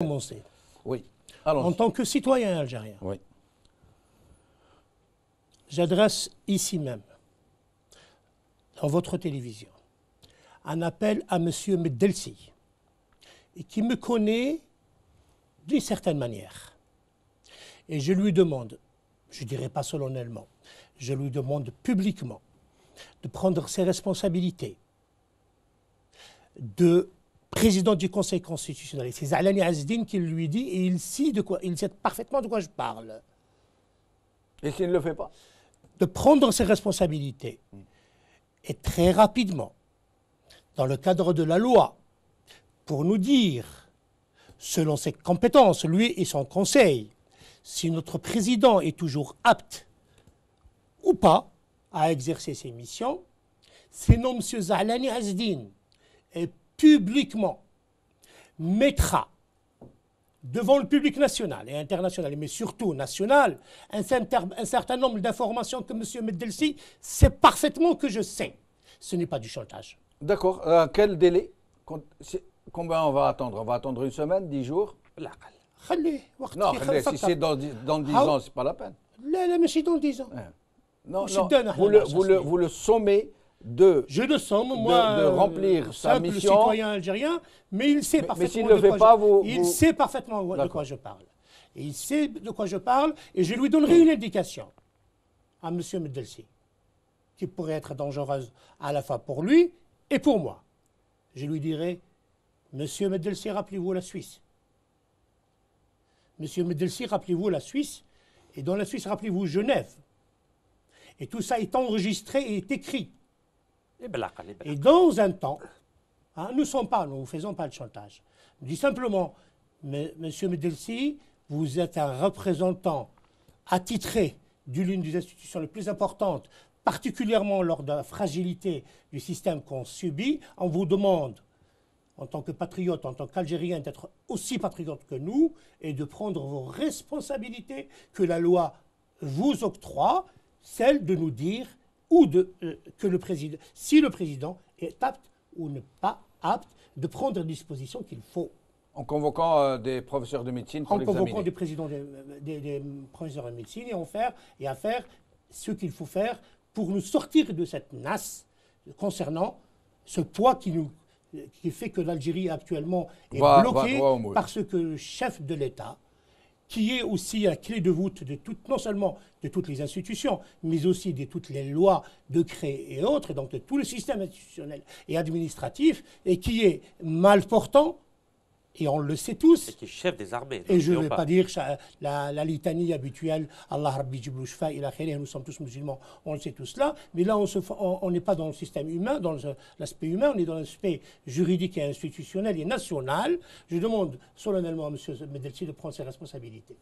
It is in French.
commencer. Oui. Alors, en tant que citoyen algérien, oui. j'adresse ici même, dans votre télévision, un appel à M. Meddelsi, qui me connaît d'une certaine manière. Et je lui demande, je ne dirais pas solennellement, je lui demande publiquement de prendre ses responsabilités, de président du Conseil constitutionnel. C'est Zalani Azdin qui lui dit, et il sait, de quoi, il sait parfaitement de quoi je parle. Et s'il ne le fait pas De prendre ses responsabilités. Et très rapidement, dans le cadre de la loi, pour nous dire, selon ses compétences, lui et son conseil, si notre président est toujours apte ou pas à exercer ses missions, c'est non M. Zalani Azdin. Et publiquement mettra devant le public national et international, mais surtout national, un, certain nombre d'informations que M. Meddelsi sait parfaitement que je sais. Ce n'est pas du chantage. D'accord. Euh, quel délai Combien on va attendre On va attendre une semaine, dix jours Non, si c'est dans, dix 10 ans, c'est pas la peine. Non, mais c'est dans dix ans. Hein. Non, vous le sommez de, je le somme, moi, de, remplir euh, sa mission. citoyen algérien, mais il sait parfaitement de quoi je, il sait parfaitement de quoi je parle. Et il sait de quoi je parle, et je lui donnerai une indication à M. Medelsi, qui pourrait être dangereuse à la fois pour lui et pour moi. Je lui dirai, Monsieur Medelsi, rappelez-vous la Suisse. Monsieur Medelsi, rappelez-vous la Suisse, et dans la Suisse, rappelez-vous Genève. Et tout ça est enregistré et est écrit. Eh ben, et dans un temps, hein, nous ne sommes pas, nous faisons pas le chantage. Je dis simplement, Monsieur Medelsi, vous êtes un représentant attitré d'une des institutions les plus importantes, particulièrement lors de la fragilité du système qu'on subit. On vous demande, en tant que patriote, en tant qu'Algérien, d'être aussi patriote que nous et de prendre vos responsabilités que la loi vous octroie, celle de nous dire ou de, euh, que le président, si le président est apte ou ne pas apte de prendre les dispositions qu'il faut. En convoquant euh, des professeurs de médecine pour En convoquant euh, des des, professeurs de médecine et, en faire, et à faire ce qu'il faut faire pour nous sortir de cette nasse concernant ce poids qui, nous, fait que l'Algérie actuellement est bloquée parce que le chef de l'État, qui est aussi la clé de voûte de toutes, non seulement de toutes les institutions, mais aussi de toutes les lois de créer et autres, donc de tout le système institutionnel et administratif, et qui est mal portant, et on le sait tous. C'est qui chef des armées. Et je ne vais pas, dire la, litanie habituelle, Allah Rabbi Jiblouchfa, nous sommes tous musulmans, on le sait tous là, mais là on n'est pas dans le système humain, dans l'aspect humain, on est dans l'aspect juridique et institutionnel et national. Je demande solennellement à M. Medelci de prendre ses responsabilités.